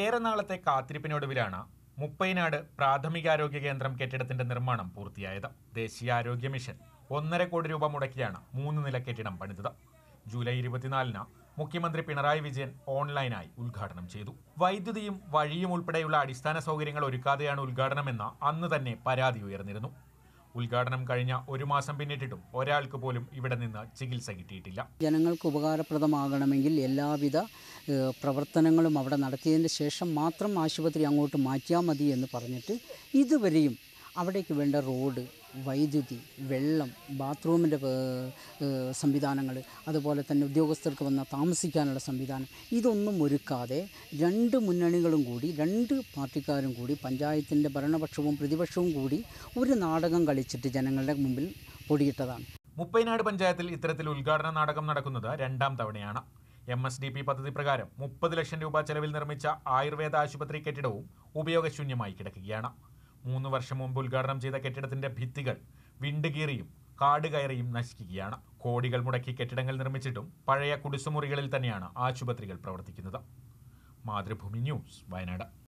ഏറെ നാളത്തെ കാത്തിരിപ്പിനൊടുവിലാണ് മുപ്പൈനാട് പ്രാഥമികാരോഗ്യ കേന്ദ്രം കെട്ടിടത്തിന്റെ നിർമ്മാണം പൂർത്തിയായത് ദേശീയ ആരോഗ്യ മിഷൻ ഒന്നര കോടി രൂപ മുടക്കിയാണ് മൂന്ന് നില കെട്ടിടം പണിതത് ജൂലൈ ഇരുപത്തിനാലിന് മുഖ്യമന്ത്രി പിണറായി വിജയൻ ഓൺലൈനായി ഉദ്ഘാടനം ചെയ്തു വൈദ്യുതിയും വഴിയും ഉൾപ്പെടെയുള്ള അടിസ്ഥാന സൗകര്യങ്ങൾ ഒരുക്കാതെയാണ് ഉദ്ഘാടനമെന്ന് അന്ന് തന്നെ പരാതി ഉയർന്നിരുന്നു ഉദ്ഘാടനം കഴിഞ്ഞ ഒരു മാസം പിന്നിട്ടിട്ടും ഒരാൾക്ക് പോലും ഇവിടെ നിന്ന് ചികിത്സ കിട്ടിയിട്ടില്ല ജനങ്ങൾക്ക് ഉപകാരപ്രദമാകണമെങ്കിൽ എല്ലാവിധ പ്രവർത്തനങ്ങളും അവിടെ നടത്തിയതിന് ശേഷം മാത്രം ആശുപത്രി അങ്ങോട്ട് മാറ്റിയാൽ മതി എന്ന് പറഞ്ഞിട്ട് ഇതുവരെയും അവിടേക്ക് വേണ്ട റോഡ് വൈദ്യുതി വെള്ളം ബാത്റൂമിൻ്റെ സംവിധാനങ്ങൾ അതുപോലെ തന്നെ ഉദ്യോഗസ്ഥർക്ക് വന്ന താമസിക്കാനുള്ള സംവിധാനം ഇതൊന്നും ഒരുക്കാതെ രണ്ട് മുന്നണികളും കൂടി രണ്ട് പാർട്ടിക്കാരും കൂടി പഞ്ചായത്തിൻ്റെ ഭരണപക്ഷവും പ്രതിപക്ഷവും കൂടി ഒരു നാടകം കളിച്ചിട്ട് ജനങ്ങളുടെ മുമ്പിൽ പൊടിയിട്ടതാണ് മുപ്പൈനാട് പഞ്ചായത്തിൽ ഇത്തരത്തിൽ ഉദ്ഘാടന നാടകം നടക്കുന്നത് രണ്ടാം തവണയാണ് എം എസ് ഡി പി പദ്ധതി പ്രകാരം മുപ്പത് ലക്ഷം രൂപ ചെലവിൽ നിർമ്മിച്ച ആയുർവേദ ആശുപത്രി കെട്ടിടവും ഉപയോഗശൂന്യമായി കിടക്കുകയാണ് മൂന്ന് വർഷം മുമ്പ് ഉദ്ഘാടനം ചെയ്ത കെട്ടിടത്തിന്റെ ഭിത്തികൾ വിണ്ടുകീറിയും കാട് കയറിയും നശിക്കുകയാണ് കോടികൾ മുടക്കി കെട്ടിടങ്ങൾ നിർമ്മിച്ചിട്ടും പഴയ കുടിസുമുറികളിൽ തന്നെയാണ് ആശുപത്രികൾ പ്രവർത്തിക്കുന്നത് മാതൃഭൂമി ന്യൂസ് വയനാട്